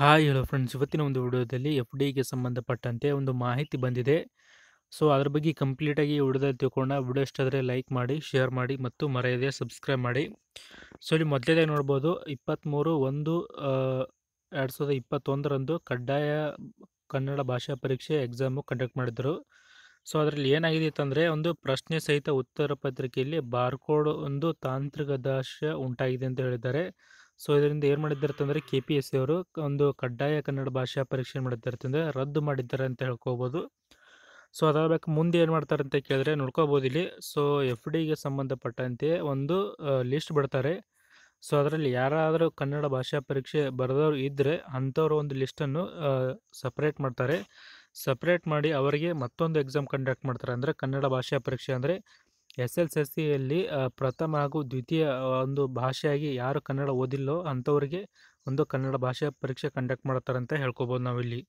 hi ಹೇಳೋ friends ಇವತ್ತಿನ ಒಂದು ವಿಡಿಯೋದಲ್ಲಿ ಎಫ್ ಡಿಗೆ ಸಂಬಂಧಪಟ್ಟಂತೆ ಒಂದು ಮಾಹಿತಿ ಬಂದಿದೆ ಸೊ ಅದ್ರ ಬಗ್ಗೆ ಕಂಪ್ಲೀಟಾಗಿ ವಿಡಿಯೋದಲ್ಲಿ ತಿಳ್ಕೊಂಡ ವಿಡಿಯೋ ಇಷ್ಟಾದರೆ ಲೈಕ್ ಮಾಡಿ ಶೇರ್ ಮಾಡಿ ಮತ್ತು ಮರೆಯದೆ ಸಬ್ಸ್ಕ್ರೈಬ್ ಮಾಡಿ ಸೊ ಇಲ್ಲಿ ಮೊದಲೇದಾಗಿ ನೋಡ್ಬೋದು ಇಪ್ಪತ್ತ್ಮೂರು ಒಂದು ಎರಡು ಸಾವಿರದ ಇಪ್ಪತ್ತೊಂದರಂದು ಕಡ್ಡಾಯ ಕನ್ನಡ ಭಾಷಾ ಪರೀಕ್ಷೆ ಎಕ್ಸಾಮು ಕಂಡಕ್ಟ್ ಮಾಡಿದ್ರು ಸೊ ಅದರಲ್ಲಿ ಏನಾಗಿದೆ ಅಂತಂದರೆ ಒಂದು ಪ್ರಶ್ನೆ ಸಹಿತ ಉತ್ತರ ಪತ್ರಿಕೆಯಲ್ಲಿ ಬಾರ್ಕೋಡ್ ಒಂದು ತಾಂತ್ರಿಕ ದಾಶ ಉಂಟಾಗಿದೆ ಅಂತ ಹೇಳಿದ್ದಾರೆ ಸೊ ಇದರಿಂದ ಏನು ಮಾಡಿದ್ದಾರೆ ಕೆ ಪಿ ಎಸ್ ಸಿ ಅವರು ಒಂದು ಕಡ್ಡಾಯ ಕನ್ನಡ ಭಾಷಾ ಪರೀಕ್ಷೆ ಮಾಡಿದ್ದಾರೆ ಅಂತಂದ್ರೆ ರದ್ದು ಮಾಡಿದ್ದಾರೆ ಅಂತ ಹೇಳ್ಕೋಬೋದು ಸೊ ಅದಾಗಬೇಕು ಮುಂದೆ ಏನು ಮಾಡ್ತಾರೆ ಅಂತ ಕೇಳಿದ್ರೆ ನೋಡ್ಕೋಬೋದು ಇಲ್ಲಿ ಸೊ ಎಫ್ ಡಿಗೆ ಸಂಬಂಧಪಟ್ಟಂತೆ ಒಂದು ಲಿಸ್ಟ್ ಬಿಡ್ತಾರೆ ಸೊ ಅದರಲ್ಲಿ ಯಾರಾದರೂ ಕನ್ನಡ ಭಾಷಾ ಪರೀಕ್ಷೆ ಬರೆದವರು ಇದ್ದರೆ ಅಂಥವ್ರ ಒಂದು ಲಿಸ್ಟನ್ನು ಸಪ್ರೇಟ್ ಮಾಡ್ತಾರೆ ಸಪ್ರೇಟ್ ಮಾಡಿ ಅವರಿಗೆ ಮತ್ತೊಂದು ಎಕ್ಸಾಮ್ ಕಂಡಕ್ಟ್ ಮಾಡ್ತಾರೆ ಅಂದರೆ ಕನ್ನಡ ಭಾಷಾ ಪರೀಕ್ಷೆ ಅಂದರೆ ಎಸ್ ಎಲ್ ಎಸ್ ಪ್ರಥಮ ಹಾಗೂ ದ್ವಿತೀಯ ಒಂದು ಭಾಷೆಯಾಗಿ ಯಾರು ಕನ್ನಡ ಓದಿಲ್ಲೋ ಅಂಥವ್ರಿಗೆ ಒಂದು ಕನ್ನಡ ಭಾಷೆ ಪರೀಕ್ಷೆ ಕಂಡಕ್ಟ್ ಮಾಡ್ತಾರೆ ಅಂತ ಹೇಳ್ಕೊಬೋದು ನಾವಿಲ್ಲಿ